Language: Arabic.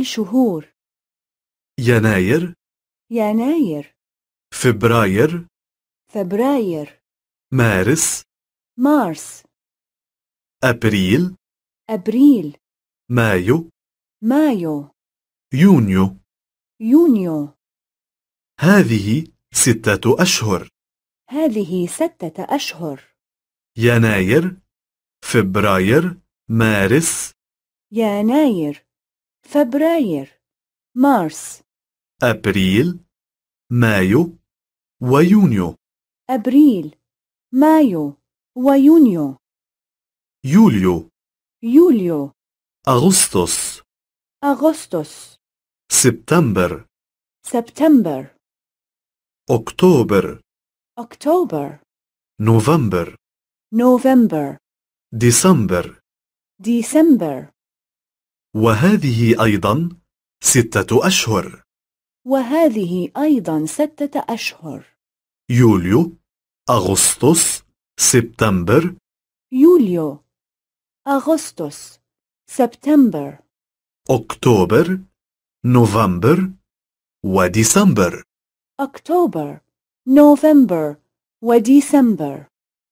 الشهور يناير يناير فبراير فبراير مارس مارس أبريل أبريل مايو مايو يونيو يونيو هذه ستة أشهر هذه ستة أشهر يناير فبراير مارس يناير فبراير مارس أبريل مايو ويونيو أبريل مايو ويونيو يوليو يوليو أغسطس أغسطس سبتمبر سبتمبر أكتوبر أكتوبر نوفمبر نوفمبر ديسمبر ديسمبر وهذه أيضا ستة أشهر وهذه أيضا ستة أشهر يوليو أغسطس سبتمبر يوليو أغسطس سبتمبر أكتوبر نوفمبر وديسمبر أكتوبر نوفمبر وديسمبر